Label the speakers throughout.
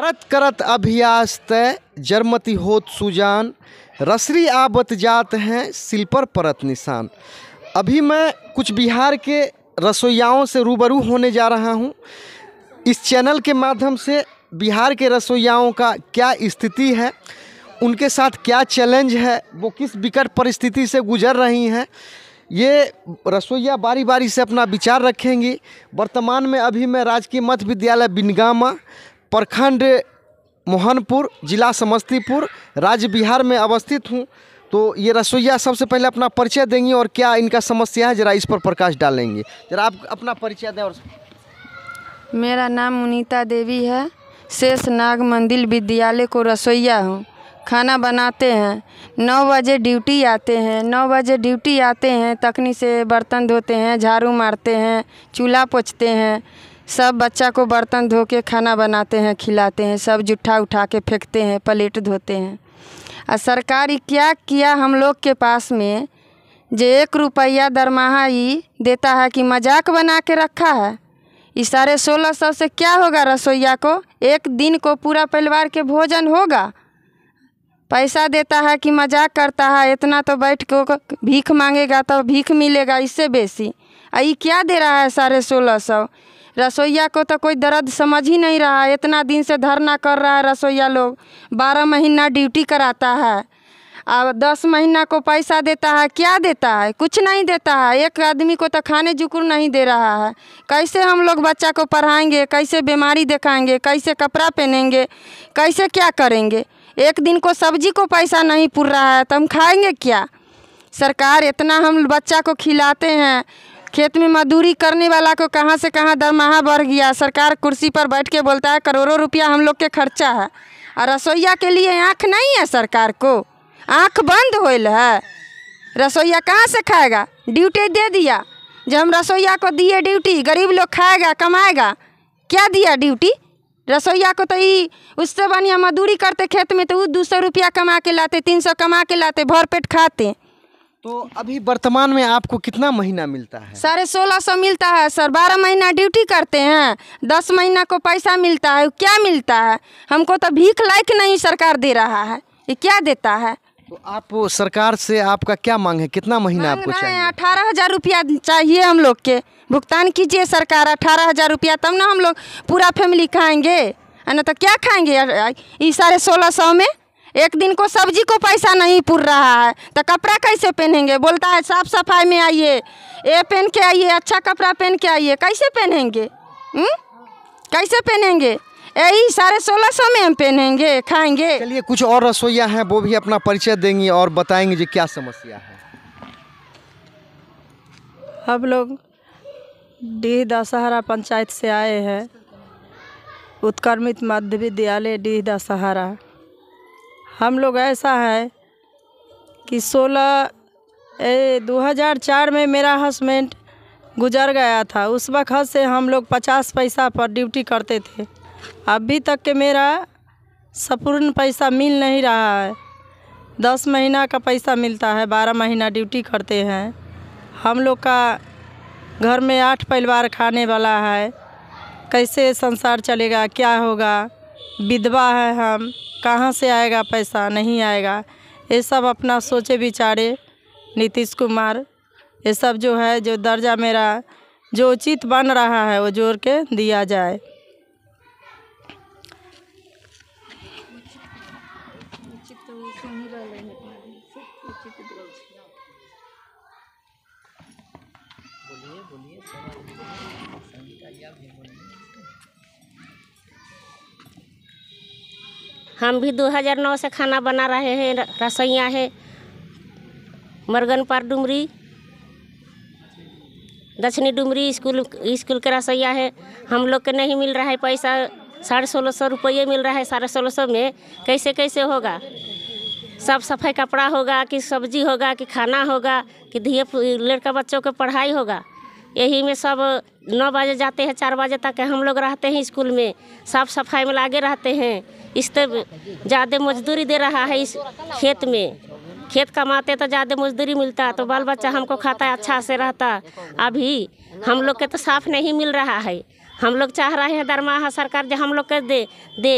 Speaker 1: करत करत अभ्यास तय जरमति होत सुजान रसरी आबत जात हैं सिल्पर परत निशान अभी मैं कुछ बिहार के रसोइयाओं से रूबरू होने जा रहा हूं इस चैनल के माध्यम से बिहार के रसोइयाओं का क्या स्थिति है उनके साथ क्या चैलेंज है वो किस विकट परिस्थिति से गुजर रही हैं ये रसोइया बारी बारी से अपना विचार रखेंगी वर्तमान में अभी मैं राजकीय मध्य विद्यालय बिनगामा प्रखंड मोहनपुर जिला समस्तीपुर राज्य बिहार में अवस्थित हूँ तो ये रसोईया सबसे पहले अपना परिचय देंगी और क्या इनका समस्या है जरा इस पर प्रकाश डालेंगे जरा आप अपना परिचय दें और
Speaker 2: मेरा नाम मुनीता देवी है शेष नाग मंदिर विद्यालय को रसोईया हूँ खाना बनाते हैं नौ बजे ड्यूटी आते हैं नौ बजे ड्यूटी आते हैं तकनी से बर्तन धोते हैं झाड़ू मारते हैं चूल्हा पोछते हैं सब बच्चा को बर्तन धो के खाना बनाते हैं खिलाते हैं सब जुट्ठा उठा के फेंकते हैं प्लेट धोते हैं और सरकार क्या किया हम लोग के पास में जो एक रुपया दरमाहा ही देता है कि मजाक बना के रखा है इस सारे सोलह सौ से क्या होगा रसोईया को एक दिन को पूरा परिवार के भोजन होगा पैसा देता है कि मजाक करता है इतना तो बैठ को भीख मांगेगा तो भीख मिलेगा इससे बेसी आई क्या दे रहा है साढ़े सोलह सौ रसोईया को तो कोई दर्द समझ ही नहीं रहा है इतना दिन से धरना कर रहा है रसोईया लोग बारह महीना ड्यूटी कराता है अब दस महीना को पैसा देता है क्या देता है कुछ नहीं देता है एक आदमी को तो खाने जुकुर नहीं दे रहा है कैसे हम लोग बच्चा को पढ़ाएंगे कैसे बीमारी दिखाएंगे कैसे कपड़ा पहनेंगे कैसे क्या करेंगे एक दिन को सब्जी को पैसा नहीं पुर रहा है तो हम खाएंगे क्या सरकार इतना हम बच्चा को खिलाते हैं खेत में मजदूरी करने वाला को कहाँ से कहाँ दरमाहा बढ़ गया सरकार कुर्सी पर बैठ के बोलता है करोड़ों रुपया हम लोग के खर्चा है और रसोईया के लिए आँख नहीं है सरकार को आँख बंद हो रसोईया कहाँ से खाएगा ड्यूटी दे दिया जब हम रसोईया को दिए ड्यूटी गरीब लोग खाएगा कमाएगा क्या दिया ड्यूटी रसोईया को तो ये उससे बढ़िया मजदूरी करते खेत में तो वो दो सौ रुपया कमा के लाते तीन सौ कमा के लाते भर पेट
Speaker 1: खाते तो अभी वर्तमान में आपको कितना महीना मिलता है
Speaker 2: साढ़े सोलह सौ मिलता है सर बारह महीना ड्यूटी करते हैं दस महीना को पैसा मिलता है क्या मिलता है हमको तो भीख लायक नहीं सरकार दे रहा है ये क्या देता है
Speaker 1: तो आप सरकार से आपका क्या मांग है कितना महीना आपको चाहिए
Speaker 2: अठारह हजार रुपया चाहिए हम लोग के भुगतान कीजिए सरकार अठारह हजार रुपया तब ना हम लोग पूरा फैमिली खाएंगे ना तो क्या खाएंगे ये साढ़े सोलह सौ में एक दिन को सब्जी को पैसा नहीं पुर रहा है तो कपड़ा कैसे पहनेंगे बोलता है साफ सफाई में आइए ये पहन के आइए अच्छा कपड़ा पहन के आइए कैसे पहनेंगे हम्म? कैसे पहनेंगे यही साढ़े सोलह
Speaker 1: सौ में हम पहनेंगे खाएंगे चलिए कुछ और रसोईया हैं वो भी अपना परिचय देंगी और बताएंगे जो क्या समस्या है
Speaker 3: हम लोग डीह दशहरा पंचायत से आए हैं उत्कर्मित मध्य विद्यालय डीह दशहरा हम लोग ऐसा है कि सोलह दो हज़ार चार में मेरा हस्बैंड गुजर गया था उस वक़्त से हम लोग पचास पैसा पर ड्यूटी करते थे अभी तक के मेरा सपूर्ण पैसा मिल नहीं रहा है दस महीना का पैसा मिलता है बारह महीना ड्यूटी करते हैं हम लोग का घर में आठ परिवार खाने वाला है कैसे संसार चलेगा क्या होगा विधवा है हम कहाँ से आएगा पैसा नहीं आएगा ये सब अपना सोचे विचारे नीतीश कुमार ये सब जो है जो दर्जा मेरा जो उचित बन रहा है वो जोड़ के दिया जाए
Speaker 1: बोलिए बोलिए
Speaker 4: हम भी 2009 से खाना बना रहे हैं रसोइया है मरगन पार डुमरी दक्षिणी डुमरी स्कूल स्कूल के रसोइया है हम लोग के नहीं मिल रहा है पैसा साढ़े सोलह सौ रुपये मिल रहा है साढ़े सोलह सौ में कैसे कैसे होगा सब सफाई कपड़ा होगा कि सब्जी होगा कि खाना होगा कि धीरे लड़का बच्चों के पढ़ाई होगा यही में सब नौ बजे जाते हैं चार बजे तक हम लोग रहते हैं स्कूल में साफ सफाई में लागे रहते हैं इस तब ज़्यादा मजदूरी दे रहा है इस खेत में खेत कमाते तो ज़्यादा मजदूरी मिलता तो बाल बच्चा हमको खाता अच्छा से रहता अभी हम लोग के तो साफ नहीं मिल रहा है हम लोग चाह रहे हैं दरमाहा सरकार जो हम लोग के दे दे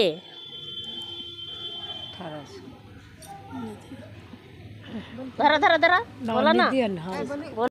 Speaker 4: धरा धरा धरा बोला ना